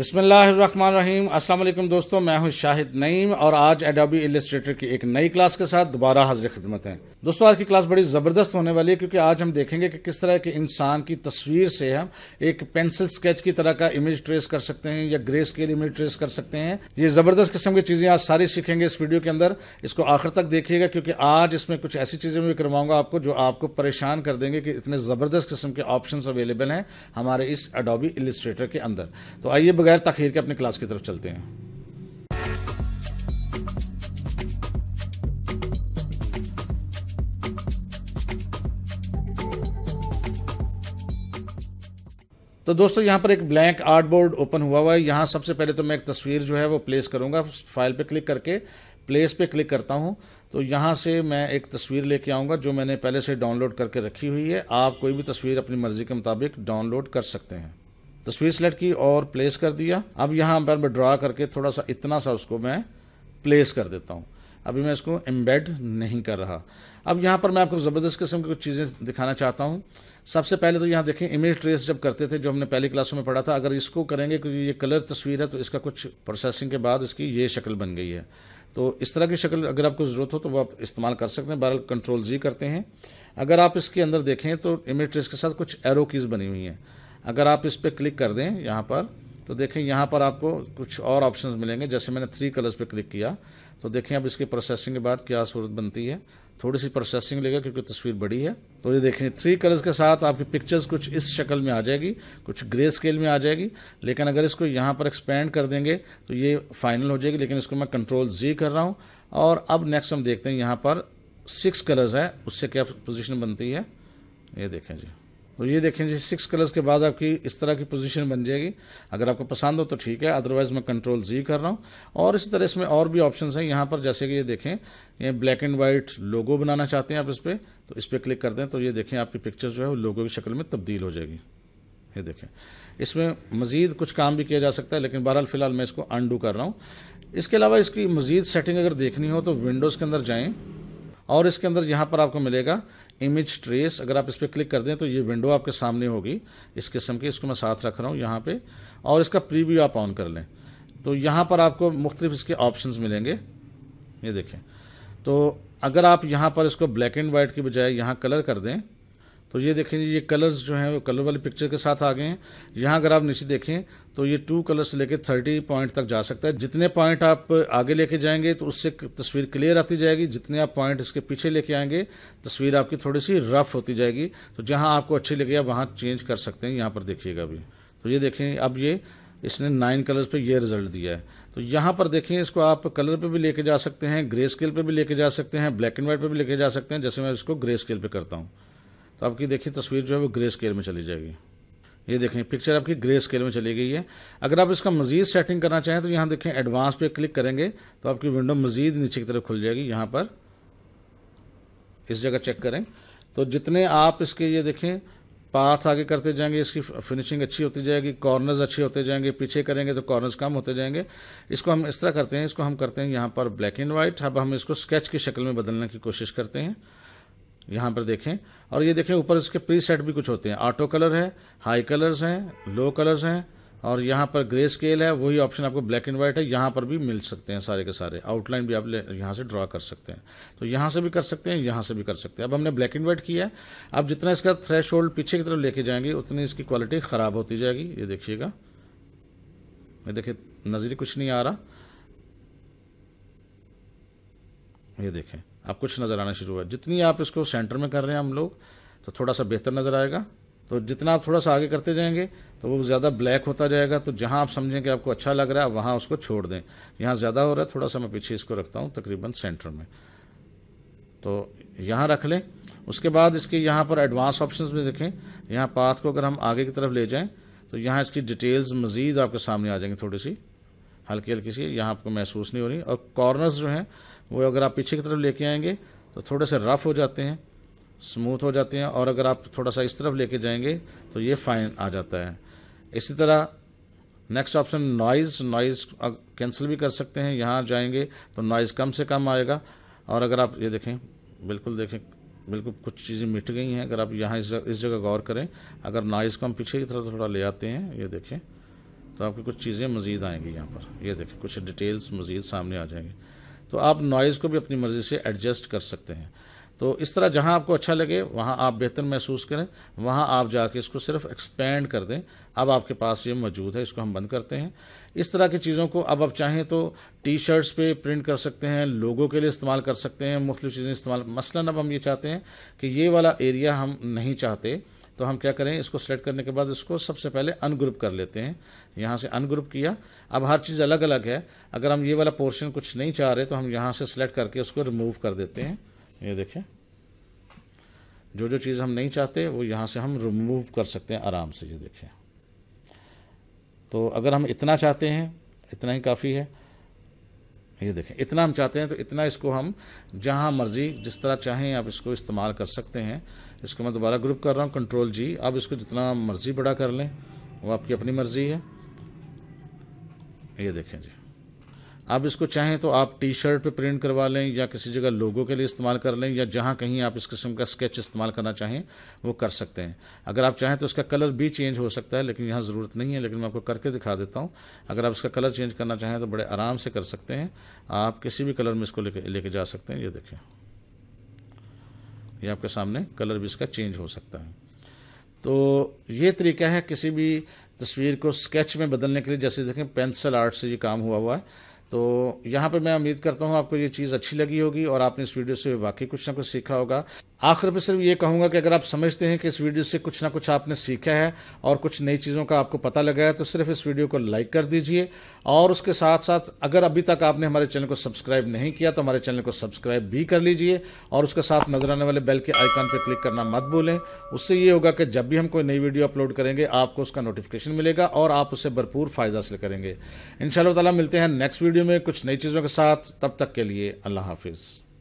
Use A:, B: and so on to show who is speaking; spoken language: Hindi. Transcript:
A: बसमीम असल दोस्तों मैं हूं शाहिद नईम और आज एडोबी इलिस्ट्रेटर की एक नई क्लास के साथ दोबारा हाजिर खिदमत है दोस्तों आज की क्लास बड़ी ज़बरदस्त होने वाली है क्योंकि आज हम देखेंगे कि किस तरह के इंसान की तस्वीर से हम एक पेंसिल स्केच की तरह का इमेज ट्रेस कर सकते हैं या ग्रे स्केल इमेज ट्रेस कर सकते हैं ये ज़बरदस्त किस्म की चीज़ें आज सारी सीखेंगे इस वीडियो के अंदर इसको आखिर तक देखिएगा क्योंकि आज इसमें कुछ ऐसी चीज़ें भी करवाऊंगा आपको जो आपको परेशान कर देंगे कि इतने ज़बरदस्त किस्म के ऑप्शन अवेलेबल हैं हमारे इस एडोबी इलिस्ट्रेटर के अंदर तो आइए बगैर तखीर के अपने क्लास की तरफ चलते हैं तो दोस्तों यहाँ पर एक ब्लैंक आर्ट बोर्ड ओपन हुआ हुआ है यहाँ सबसे पहले तो मैं एक तस्वीर जो है वो प्लेस करूंगा फाइल पे क्लिक करके प्लेस पे क्लिक करता हूँ तो यहाँ से मैं एक तस्वीर लेके आऊंगा जो मैंने पहले से डाउनलोड करके रखी हुई है आप कोई भी तस्वीर अपनी मर्ज़ी के मुताबिक डाउनलोड कर सकते हैं तस्वीर सेलेक्ट की और प्लेस कर दिया अब यहाँ पर मैं ड्रा करके थोड़ा सा इतना सा उसको मैं प्लेस कर देता हूँ अभी मैं इसको एम्बेड नहीं कर रहा अब यहाँ पर मैं आपको ज़बरदस्त किस्म की कुछ चीज़ें दिखाना चाहता हूँ सबसे पहले तो यहाँ देखें इमेज ट्रेस जब करते थे जो हमने पहली क्लासों में पढ़ा था अगर इसको करेंगे क्योंकि ये कलर तस्वीर है तो इसका कुछ प्रोसेसिंग के बाद इसकी ये शक्ल बन गई है तो इस तरह की शक्ल अगर आपको ज़रूरत हो तो वो आप इस्तेमाल कर सकते हैं बहरहाल कंट्रोल जी करते हैं अगर आप इसके अंदर देखें तो इमेज ट्रेस के साथ कुछ एरो कीज़ बनी हुई हैं अगर आप इस पर क्लिक कर दें यहाँ पर तो देखें यहाँ पर आपको कुछ और ऑप्शंस मिलेंगे जैसे मैंने थ्री कलर्स पे क्लिक किया तो देखें अब इसकी प्रोसेसिंग के बाद क्या सूरत बनती है थोड़ी सी प्रोसेसिंग लेगा क्योंकि तस्वीर बड़ी है तो ये देखें थ्री कलर्स के साथ आपकी पिक्चर्स कुछ इस शक्ल में आ जाएगी कुछ ग्रे स्केल में आ जाएगी लेकिन अगर इसको यहाँ पर एक्सपेंड कर देंगे तो ये फाइनल हो जाएगी लेकिन इसको मैं कंट्रोल जी कर रहा हूँ और अब नेक्स्ट हम देखते हैं यहाँ पर सिक्स कलर्स है उससे क्या पोजिशन बनती है ये देखें जी तो ये देखें जी सिक्स कलर्स के बाद आपकी इस तरह की पोजीशन बन जाएगी अगर आपको पसंद हो तो ठीक है अदरवाइज़ मैं कंट्रोल जी कर रहा हूँ और इसी तरह इसमें और भी ऑप्शन हैं यहाँ पर जैसे कि ये देखें ये ब्लैक एंड वाइट लोगो बनाना चाहते हैं आप इस पर तो इस पर क्लिक कर दें तो ये देखें आपकी पिक्चर जो है वो लोगो की शक्ल में तब्दील हो जाएगी ये देखें इसमें मज़ीद कुछ काम भी किया जा सकता है लेकिन बहरहाल फ़िलहाल मैं इसको अनडू कर रहा हूँ इसके अलावा इसकी मज़ीद सेटिंग अगर देखनी हो तो विंडोज़ के अंदर जाएँ और इसके अंदर यहाँ पर आपको मिलेगा इमेज ट्रेस अगर आप इस पर क्लिक कर दें तो ये विंडो आपके सामने होगी इस किस्म की इसको मैं साथ रख रहा हूँ यहाँ पे और इसका प्रीव्यू आप ऑन कर लें तो यहाँ पर आपको मुख्तलिफ इसके ऑप्शंस मिलेंगे ये देखें तो अगर आप यहाँ पर इसको ब्लैक एंड वाइट की बजाय यहाँ कलर कर दें तो ये देखें ये कलर्स जो हैं वो कलर वाली पिक्चर के साथ आ गए हैं यहाँ अगर आप नीचे देखें तो ये टू कलर से लेकर थर्टी पॉइंट तक जा सकता है जितने पॉइंट आप आगे लेके जाएंगे तो उससे तस्वीर क्लियर आती जाएगी जितने आप पॉइंट इसके पीछे लेके आएंगे तस्वीर आपकी थोड़ी सी रफ होती जाएगी तो जहाँ आपको अच्छी लगे आप वहाँ चेंज कर सकते हैं यहाँ पर देखिएगा अभी तो ये देखें अब ये इसने नाइन कलर्स पर ये रिजल्ट दिया है तो यहाँ पर देखें इसको आप कलर पर भी लेके जा सकते हैं ग्रे स्केल पर भी लेके जा सकते हैं ब्लैक एंड वाइट पर भी लेके जा सकते हैं जैसे मैं इसको ग्रे स्केल पर करता हूँ तो आपकी देखिए तस्वीर जो है वो ग्रे स्केल में चली जाएगी ये देखें पिक्चर आपकी ग्रे स्केल में चली गई है अगर आप इसका मजीद सेटिंग करना चाहें तो यहाँ देखें एडवांस पे क्लिक करेंगे तो आपकी विंडो मजीद नीचे की तरफ खुल जाएगी यहाँ पर इस जगह चेक करें तो जितने आप इसके ये देखें पाथ आगे करते जाएंगे इसकी फिनिशिंग अच्छी होती जाएगी कॉर्नर्स अच्छे होते जाएंगे पीछे करेंगे तो कॉर्नर्स कम होते जाएंगे इसको हम इस तरह करते हैं इसको हम करते हैं यहाँ पर ब्लैक एंड वाइट अब हम इसको स्केच की शक्ल में बदलने की कोशिश करते हैं यहाँ पर देखें और ये देखें ऊपर इसके प्री सेट भी कुछ होते हैं ऑटो कलर है हाई कलर्स हैं लो कलर्स हैं और यहाँ पर ग्रे स्केल है वही ऑप्शन आपको ब्लैक एंड वाइट है यहाँ पर भी मिल सकते हैं सारे के सारे आउटलाइन भी आप यहाँ से ड्रा कर सकते हैं तो यहाँ से भी कर सकते हैं यहाँ से भी कर सकते हैं अब हमने ब्लैक एंड वाइट किया है अब जितना इसका थ्रेश होल्ड पीछे की तरफ लेके जाएंगे उतनी इसकी क्वालिटी ख़राब होती जाएगी ये देखिएगा ये देखिए नज़र कुछ नहीं आ रहा ये देखें अब कुछ नज़र आना शुरू हुआ जितनी आप इसको सेंटर में कर रहे हैं हम लोग तो थोड़ा सा बेहतर नज़र आएगा तो जितना आप थोड़ा सा आगे करते जाएंगे तो वो ज़्यादा ब्लैक होता जाएगा तो जहाँ आप समझें कि आपको अच्छा लग रहा है वहाँ उसको छोड़ दें यहाँ ज़्यादा हो रहा है थोड़ा सा मैं पीछे इसको रखता हूँ तकरीबन सेंटर में तो यहाँ रख लें उसके बाद इसके यहाँ पर एडवांस ऑप्शन भी देखें यहाँ पाथ को अगर हम आगे की तरफ ले जाएँ तो यहाँ इसकी डिटेल्स मज़ीद आपके सामने आ जाएंगे थोड़ी सी हल्की हल्की सी यहाँ आपको महसूस नहीं हो रही और कॉर्नर्स जो हैं वो अगर आप पीछे की तरफ लेके आएंगे तो थोड़े से रफ़ हो जाते हैं स्मूथ हो जाते हैं और अगर आप थोड़ा सा इस तरफ लेके जाएंगे तो ये फाइन आ जाता है इसी तरह next option noise noise cancel भी कर सकते हैं यहाँ जाएंगे तो नॉइज़ कम से कम आएगा और अगर आप ये देखें बिल्कुल देखें बिल्कुल कुछ चीज़ें मिट गई हैं अगर आप यहाँ इस, जगह गौर करें अगर नॉइज़ को हम पीछे की तरफ थोड़ा ले आते हैं ये देखें तो आपकी कुछ चीज़ें मज़ीद आएंगी यहाँ पर ये देखें कुछ डिटेल्स मज़ीद सामने आ जाएंगे तो आप नॉइज़ को भी अपनी मर्ज़ी से एडजस्ट कर सकते हैं तो इस तरह जहाँ आपको अच्छा लगे वहाँ आप बेहतर महसूस करें वहाँ आप जाके इसको सिर्फ एक्सपेंड कर दें अब आपके पास ये मौजूद है इसको हम बंद करते हैं इस तरह की चीज़ों को अब आप चाहें तो टी शर्ट्स पे प्रिंट कर सकते हैं लोगों के लिए इस्तेमाल कर सकते हैं मुख्तु चीज़ें इस्तेमाल मसला अब हम ये चाहते हैं कि ये वाला एरिया हम नहीं चाहते तो हम क्या करें इसको सेलेक्ट करने के बाद इसको सबसे पहले अनग्रुप कर लेते हैं यहाँ से अनग्रुप किया अब हर चीज़ अलग अलग है अगर हम ये वाला पोर्शन कुछ नहीं चाह रहे तो हम यहाँ से सेलेक्ट करके उसको रिमूव कर देते हैं ये देखें जो जो चीज़ हम नहीं चाहते वो यहाँ से हम रिमूव कर सकते हैं आराम से ये देखें तो अगर हम इतना चाहते हैं इतना ही काफ़ी है ये देखें इतना हम चाहते हैं तो इतना इसको हम जहाँ मर्जी जिस तरह चाहें आप इसको इस्तेमाल कर सकते हैं इसको मैं दोबारा ग्रुप कर रहा हूँ कंट्रोल जी आप इसको जितना मर्जी बड़ा कर लें वो आपकी अपनी मर्जी है ये देखें जी आप इसको चाहें तो आप टी शर्ट पे प्रिंट करवा लें या किसी जगह लोगों के लिए इस्तेमाल कर लें या जहाँ कहीं आप इस किस्म का स्केच इस्तेमाल करना चाहें वो कर सकते हैं अगर आप चाहें तो इसका कलर भी चेंज हो सकता है लेकिन यहाँ ज़रूरत नहीं है लेकिन मैं आपको करके दिखा देता हूँ अगर आप इसका कलर चेंज करना चाहें तो बड़े आराम से कर सकते हैं आप किसी भी कलर में इसको लेके लेके जा सकते हैं ये देखें ये आपके सामने कलर भी इसका चेंज हो सकता है तो ये तरीका है किसी भी तस्वीर को स्केच में बदलने के लिए जैसे देखें पेंसिल आर्ट से ये काम हुआ हुआ है तो यहाँ पे मैं उम्मीद करता हूँ आपको ये चीज़ अच्छी लगी होगी और आपने इस वीडियो से वाकई कुछ ना कुछ सीखा होगा आखिर में सिर्फ ये कहूँगा कि अगर आप समझते हैं कि इस वीडियो से कुछ ना कुछ आपने सीखा है और कुछ नई चीज़ों का आपको पता लगा है तो सिर्फ इस वीडियो को लाइक कर दीजिए और उसके साथ साथ अगर अभी तक आपने हमारे चैनल को सब्सक्राइब नहीं किया तो हमारे चैनल को सब्सक्राइब भी कर लीजिए और उसके साथ नजर आने वाले बेल के आइकन पर क्लिक करना मत भूलें उससे ये होगा कि जब भी हम कोई नई वीडियो अपलोड करेंगे आपको उसका नोटिफिकेशन मिलेगा और आप उससे भरपूर फ़ायदा हासिल करेंगे इन शाला मिलते हैं नेक्स्ट वीडियो में कुछ नई चीज़ों के साथ तब तक के लिए अल्लाह हाफिज़